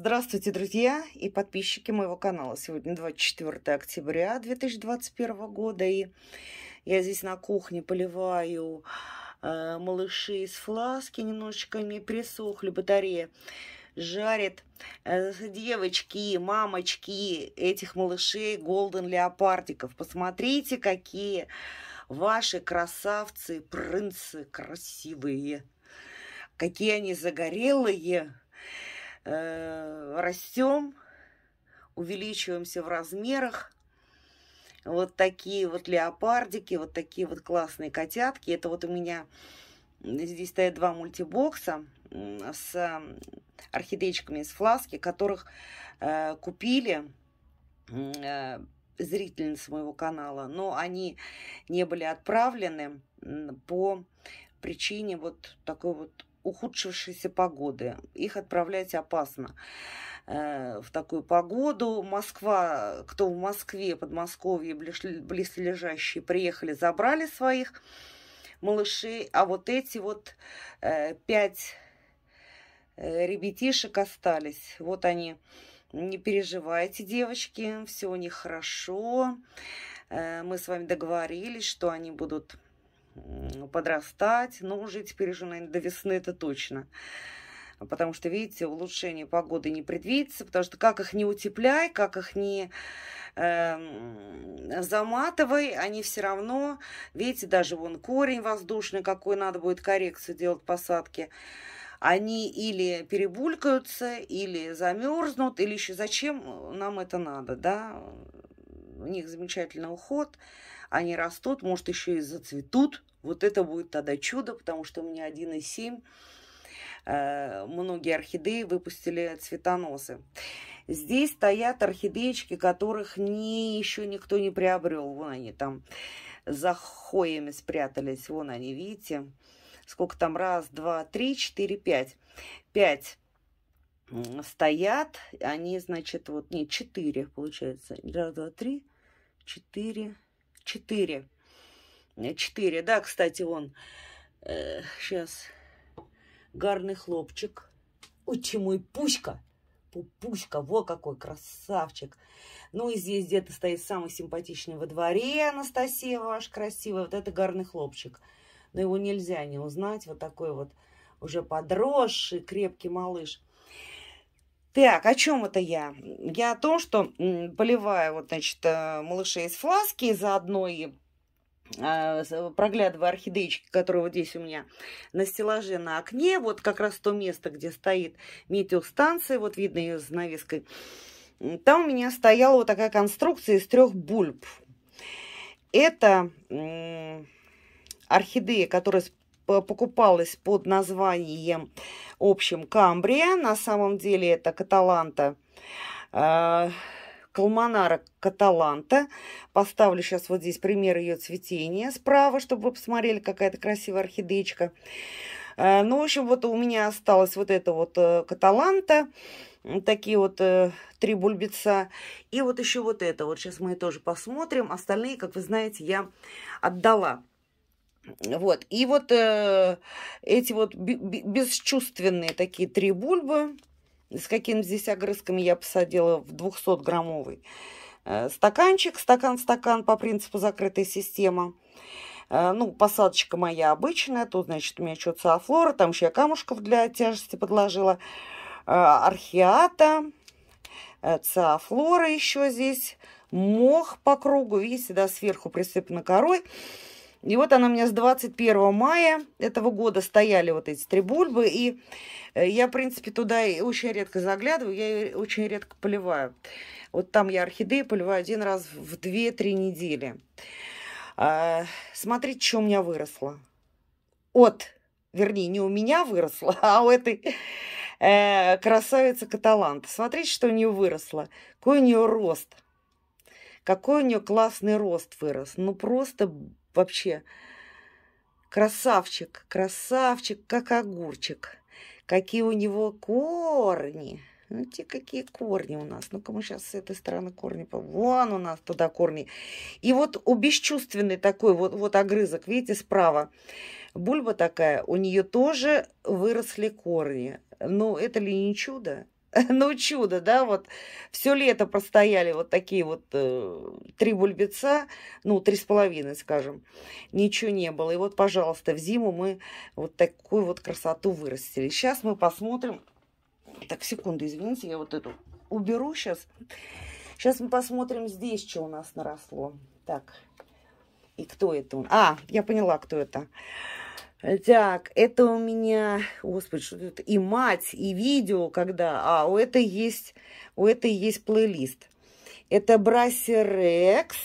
Здравствуйте, друзья и подписчики моего канала. Сегодня 24 октября 2021 года, и я здесь на кухне поливаю э, малыши из фласки, немножечко не присохли, батарея жарит. Э, девочки, мамочки этих малышей Голден Леопардиков, посмотрите, какие ваши красавцы, принцы красивые, какие они загорелые. Э, растем, увеличиваемся в размерах. Вот такие вот леопардики, вот такие вот классные котятки. Это вот у меня здесь стоят два мультибокса с орхидеечками из фласки, которых э, купили э, зрительниц моего канала, но они не были отправлены по причине вот такой вот ухудшившейся погоды. Их отправлять опасно э, в такую погоду. Москва, кто в Москве, Подмосковье, близлежащие, приехали, забрали своих малышей. А вот эти вот э, пять э, ребятишек остались. Вот они. Не переживайте, девочки, все у них хорошо. мы с вами договорились, что они будут подрастать, но уже теперь уже, наверное, до весны это точно. Потому что, видите, улучшение погоды не предвидится, потому что как их не утепляй, как их не эм, заматывай, они все равно, видите, даже вон корень воздушный, какой надо будет коррекцию делать посадки, они или перебулькаются, или замерзнут, или еще зачем нам это надо, да, у них замечательный уход, они растут, может, еще и зацветут. Вот это будет тогда чудо, потому что у меня 1,7. Э, многие орхидеи выпустили цветоносы. Здесь стоят орхидеечки, которых не, еще никто не приобрел. Вон они там за хоями спрятались. Вон они, видите? Сколько там? Раз, два, три, четыре, пять. Пять стоят, они, значит, вот, не, четыре получается, раз, два, три, четыре, четыре, э, четыре, да, кстати, вон э, сейчас, гарный хлопчик, ути мой пуська, пупуська, во какой красавчик, ну и здесь где-то стоит самый симпатичный во дворе, Анастасия ваш красивая, вот это гарный хлопчик, но его нельзя не узнать, вот такой вот уже подросший, крепкий малыш, так, о чем это я? Я о том, что поливаю вот, значит, э, малышей из фласки заодно и а, э, проглядывая орхидеечки, которые вот здесь у меня на стеллаже на окне, вот как раз то место, где стоит метеостанция, вот видно ее с навеской. там у меня стояла вот такая конструкция из трех бульб. Это орхидея, которая покупалась под названием общем Камбрия. На самом деле это Каталанта, э, Каталанта. Поставлю сейчас вот здесь пример ее цветения справа, чтобы вы посмотрели, какая-то красивая орхидечка Э, ну, в общем, вот у меня осталась вот эта вот э, Каталанта такие вот э, три бульбеца. И вот еще вот это. Вот сейчас мы тоже посмотрим. Остальные, как вы знаете, я отдала. Вот. И вот э, эти вот бесчувственные такие три бульбы с какими здесь огрызками я посадила в 200-граммовый э, стаканчик. Стакан-стакан по принципу закрытой системы. Э, ну, посадочка моя обычная. Тут, значит, у меня что-то софлора. Там еще я камушков для тяжести подложила. Э, археата. Э, еще здесь. Мох по кругу. Видите, да, сверху присыпано корой. И вот она у меня с 21 мая этого года стояли вот эти три бульбы. И э, я, в принципе, туда очень редко заглядываю, я ее очень редко поливаю. Вот там я орхидеи поливаю один раз в 2-3 недели. А, смотрите, что у меня выросло. От, вернее, не у меня выросло, а у этой э, красавицы каталанта. Смотрите, что у нее выросло. Какой у нее рост. Какой у нее классный рост вырос. Ну, просто вообще. Красавчик, красавчик, как огурчик. Какие у него корни. Ну, те какие корни у нас. Ну-ка, мы сейчас с этой стороны корни... Вон у нас туда корни. И вот у бесчувственной такой вот, вот огрызок, видите, справа. Бульба такая, у нее тоже выросли корни. Ну это ли не чудо? ну чудо, да, вот все лето простояли вот такие вот э, три бульбеца, ну три с половиной, скажем, ничего не было. И вот, пожалуйста, в зиму мы вот такую вот красоту вырастили. Сейчас мы посмотрим, так, секунду, извините, я вот эту уберу сейчас. Сейчас мы посмотрим здесь, что у нас наросло. Так, и кто это? А, я поняла, кто это. Так, это у меня, господи, что тут, и мать, и видео, когда, а, у этой есть, у этой есть плейлист. Это Брасерекс,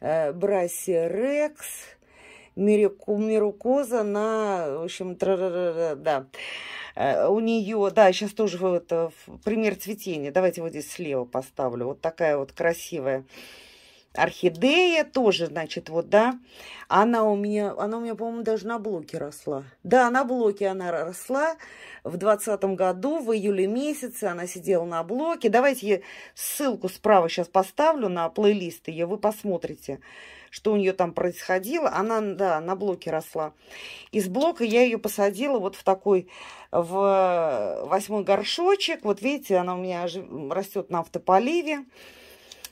э, Брасерекс, Мирукоза на, в общем, тра -ра -ра -ра, да. Э, у нее, да, сейчас тоже вот э, пример цветения. Давайте вот здесь слева поставлю. Вот такая вот красивая орхидея тоже, значит, вот, да, она у меня, она у меня, по-моему, даже на блоке росла. Да, на блоке она росла в двадцатом году, в июле месяце она сидела на блоке. Давайте я ссылку справа сейчас поставлю на плейлист ее, вы посмотрите, что у нее там происходило. Она, да, на блоке росла. Из блока я ее посадила вот в такой, в восьмой горшочек. Вот видите, она у меня растет на автополиве.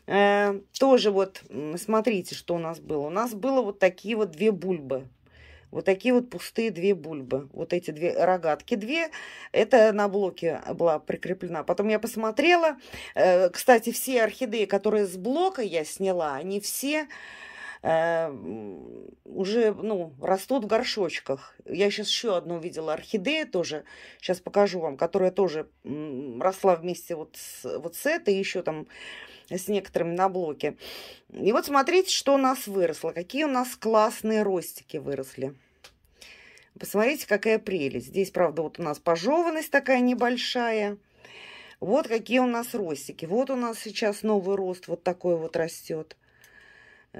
Э, тоже вот, смотрите, что у нас было. У нас было вот такие вот две бульбы. Вот такие вот пустые две бульбы. Вот эти две рогатки две. Это на блоке была прикреплена. Потом я посмотрела. Э, кстати, все орхидеи, которые с блока я сняла, они все э, уже, ну, растут в горшочках. Я сейчас еще одну видела орхидею тоже, сейчас покажу вам, которая тоже росла вместе вот с, вот с этой, еще там с некоторыми на блоке. И вот смотрите, что у нас выросло. Какие у нас классные ростики выросли. Посмотрите, какая прелесть. Здесь, правда, вот у нас пожеванность такая небольшая. Вот какие у нас ростики. Вот у нас сейчас новый рост вот такой вот растет.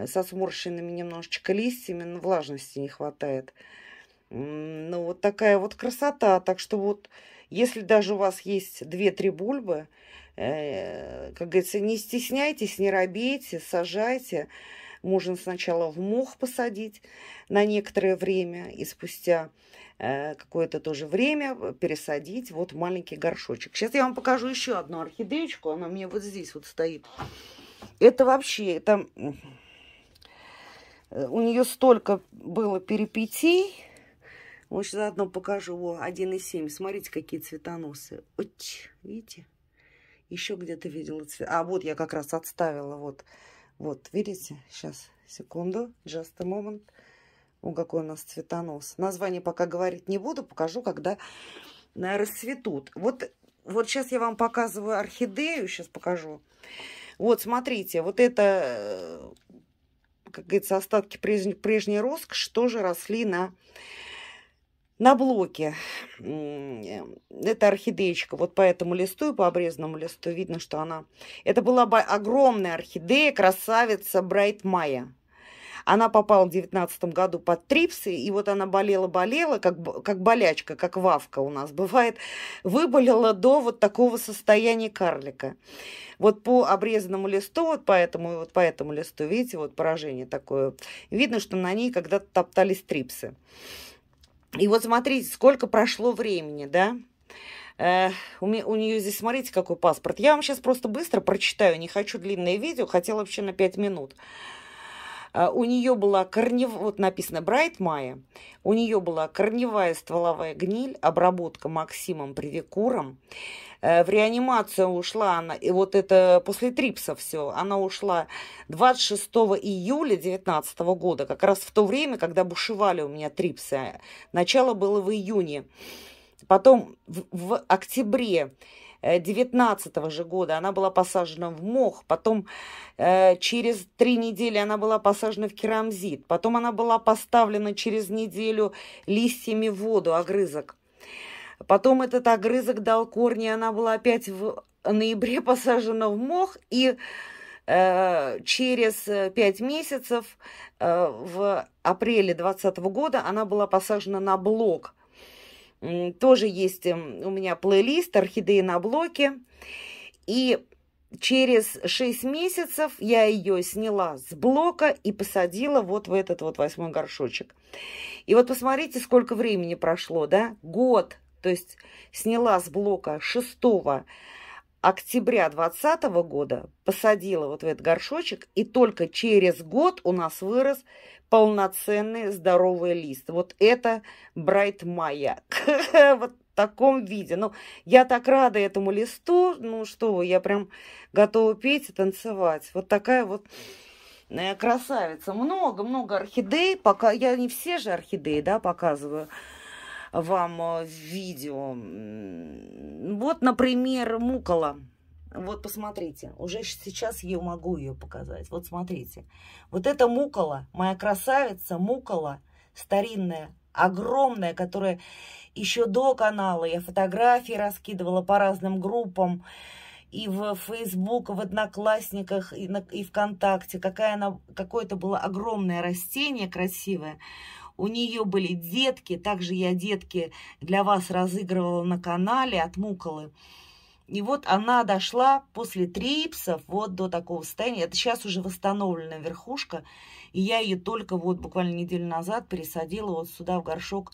Со сморщенными немножечко листьями, но влажности не хватает. Ну, вот такая вот красота. Так что вот, если даже у вас есть 2-3 бульбы, э, как говорится, не стесняйтесь, не робейте, сажайте. Можно сначала в мох посадить на некоторое время и спустя э, какое-то тоже время пересадить вот маленький горшочек. Сейчас я вам покажу еще одну орхидеечку. Она мне вот здесь вот стоит. Это вообще, это... У нее столько было перипетий, вот сейчас заодно покажу. Во, 1,7. Смотрите, какие цветоносы. Оч, видите? Еще где-то видела цвет. А, вот я как раз отставила. Вот, вот, видите? Сейчас, секунду. Just a moment. О, какой у нас цветонос. Название пока говорить не буду. Покажу, когда расцветут. Вот, вот сейчас я вам показываю орхидею. Сейчас покажу. Вот, смотрите. Вот это, э, как говорится, остатки прежней, прежней роскоши же росли на на блоке. Э, эта орхидеечка. Вот по этому листу и по обрезанному листу видно, что она... Это была огромная орхидея, красавица Брайт Майя. Она попала в девятнадцатом году под трипсы, и вот она болела-болела, как, как болячка, как вавка у нас бывает, выболела до вот такого состояния карлика. Вот по обрезанному листу, вот по этому, вот по этому листу, видите, вот поражение такое. Видно, что на ней когда-то топтались трипсы. И вот смотрите, сколько прошло времени, да? Э, у, нее здесь, смотрите, какой паспорт. Я вам сейчас просто быстро прочитаю, не хочу длинное видео, хотела вообще на 5 минут. Э, а, у нее была корнев... вот написано Брайт Майя. У нее была корневая стволовая гниль, обработка Максимом Привекуром. Э, в реанимацию ушла она, и вот это после трипса все, она ушла 26 июля 2019 года, как раз в то время, когда бушевали у меня трипсы. Начало было в июне. Потом в, в октябре 19 э, же года она была посажена в мох, потом э, через три недели она была посажена в керамзит, потом она была поставлена через неделю листьями в воду, огрызок. Потом этот огрызок дал корни, она была опять в ноябре посажена в мох и э, через э, пять месяцев в апреле 2020 года она была посажена на блок. Тоже есть эм, у меня плейлист «Орхидеи на блоке». И через 6 месяцев я ее сняла с блока и посадила вот в этот вот восьмой горшочек. И вот посмотрите, сколько времени прошло, да? Год. То есть сняла с блока 6 октября 2020 года посадила вот в этот горшочек, и только через год у нас вырос полноценный здоровый лист. Вот это Брайт майя вот в таком виде. Ну, я так рада этому листу. Ну, что вы, я прям готова петь и танцевать. Вот такая вот э, красавица. Много-много орхидей. Пока я не все же орхидеи, да, показываю вам э, видео. Вот, например, мукола. Вот посмотрите, уже сейчас я могу ее показать. Вот смотрите, вот это мукола, моя красавица мукола, старинная, огромная, которая еще до канала я фотографии раскидывала по разным группам и в Facebook, в Одноклассниках, и, на, и ВКонтакте. Какая она, какое-то было огромное растение красивое. У нее были детки, также я детки для вас разыгрывала на канале от Муколы. И вот она дошла после трипсов вот до такого состояния. Это сейчас уже восстановленная верхушка. И я ее только вот буквально неделю назад пересадила вот сюда в горшок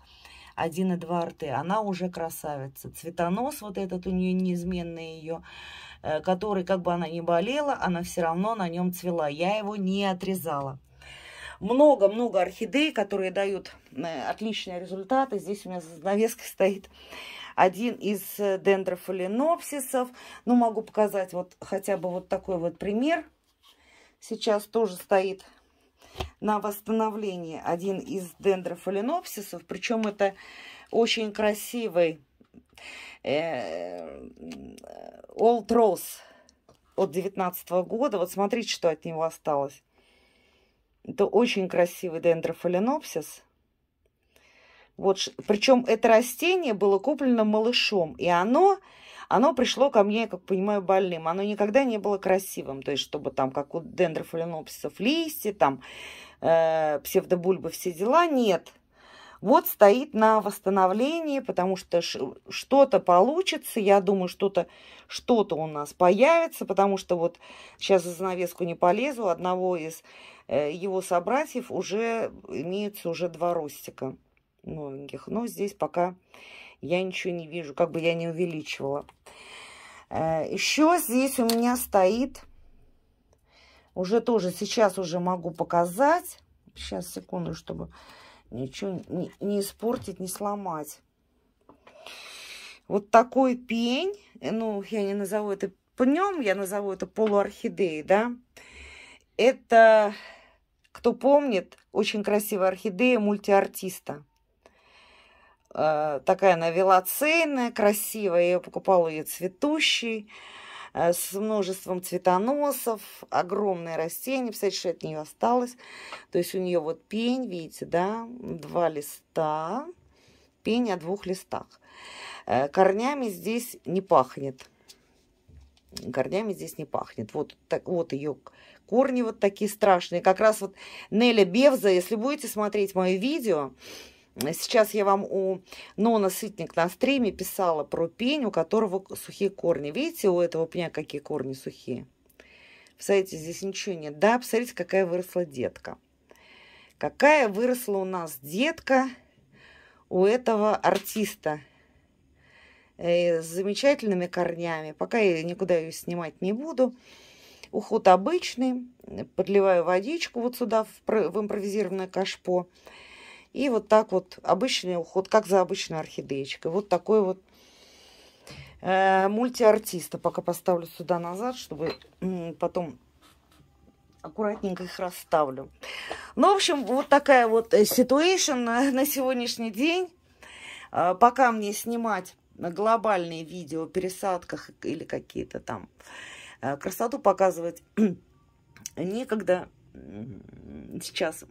и 1,2 рты. Она уже красавица. Цветонос вот этот у нее неизменный ее, э, который как бы она не болела, она все равно на нем цвела. Я его не отрезала много-много орхидей, которые дают э, отличные результаты. Здесь у меня за навеской стоит один из э, дендрофаленопсисов. Ну, могу показать вот хотя бы вот такой вот пример. Сейчас тоже стоит на восстановлении один из дендрофаленопсисов. Причем это очень красивый э, Old Rose от 19 -го года. Вот смотрите, что от него осталось. Это очень красивый дендрофаленопсис. Вот, причем это растение было куплено малышом, и оно, оно пришло ко мне, как понимаю, больным. Оно никогда не было красивым, то есть чтобы там, как у дендрофаленопсисов, листья, там э, псевдобульбы, все дела, нет – вот стоит на восстановлении, потому что что-то получится, я думаю, что-то что, -то, у нас появится, потому что вот сейчас за занавеску не полезу, одного из э, его собратьев уже имеются уже два ростика новеньких, но здесь пока я ничего не вижу, как бы я не увеличивала. Э, Еще здесь у меня стоит, уже тоже сейчас уже могу показать, сейчас секунду, чтобы ничего не, испортить, не сломать. Вот такой пень, э, ну, я не назову это пнем, я назову это полуорхидеей, да. Это, кто помнит, очень красивая орхидея мультиартиста. Э, такая она велоцейная, красивая, я покупала ее цветущей. Э, с множеством цветоносов, огромное растение, посмотрите, что от нее осталось. То есть у нее вот пень, видите, да, два листа, пень о двух листах. Э, корнями здесь не пахнет. Корнями здесь не пахнет. Вот, так, вот ее корни вот такие страшные. Как раз вот Неля Бевза, если будете смотреть мое видео, Сейчас я вам у Нона Сытник на стриме писала про пень, у которого сухие корни. Видите, у этого пня какие корни сухие? Посмотрите, здесь ничего нет. Да, посмотрите, какая выросла детка. Какая выросла у нас детка у этого артиста э, с замечательными корнями. Пока я никуда ее снимать не буду. Уход обычный. Подливаю водичку вот сюда в, в импровизированное кашпо. И вот так вот обычный уход, как за обычной орхидеечкой. Вот такой вот э, мультиартиста. Пока поставлю сюда назад, чтобы э, потом аккуратненько их расставлю. Ну, в общем, вот такая вот э, ситуация на, на сегодняшний день. Э, пока мне снимать глобальные видео о пересадках или какие-то там э, красоту показывать некогда сейчас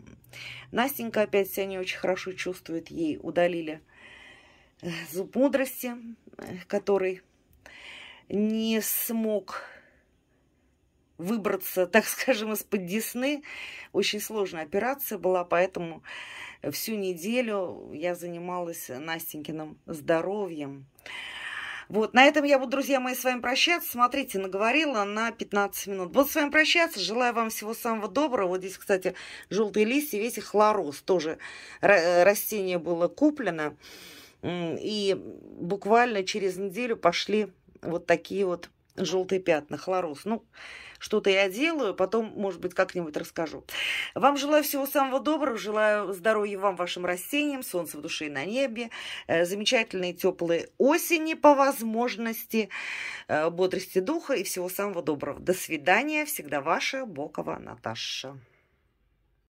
Настенька опять себя не очень хорошо чувствует. Ей удалили э, зуб мудрости, э, который не смог выбраться, так скажем, из-под десны. Очень сложная операция была, поэтому всю неделю я занималась Настенькиным здоровьем. Вот, на этом я буду, друзья мои, с вами прощаться. Смотрите, наговорила на 15 минут. Буду с вами прощаться. Желаю вам всего самого доброго. Вот здесь, кстати, желтые листья, весь их хлорос. Тоже э, растение было куплено. И буквально через неделю пошли вот такие вот желтые пятна, хлорос. Ну, что-то я делаю, потом, может быть, как-нибудь расскажу. Вам желаю всего самого доброго, желаю здоровья вам, вашим растениям, солнца в душе и на небе, э, замечательные теплые осени по возможности, э, бодрости духа и всего самого доброго. До свидания, всегда ваша Бокова Наташа.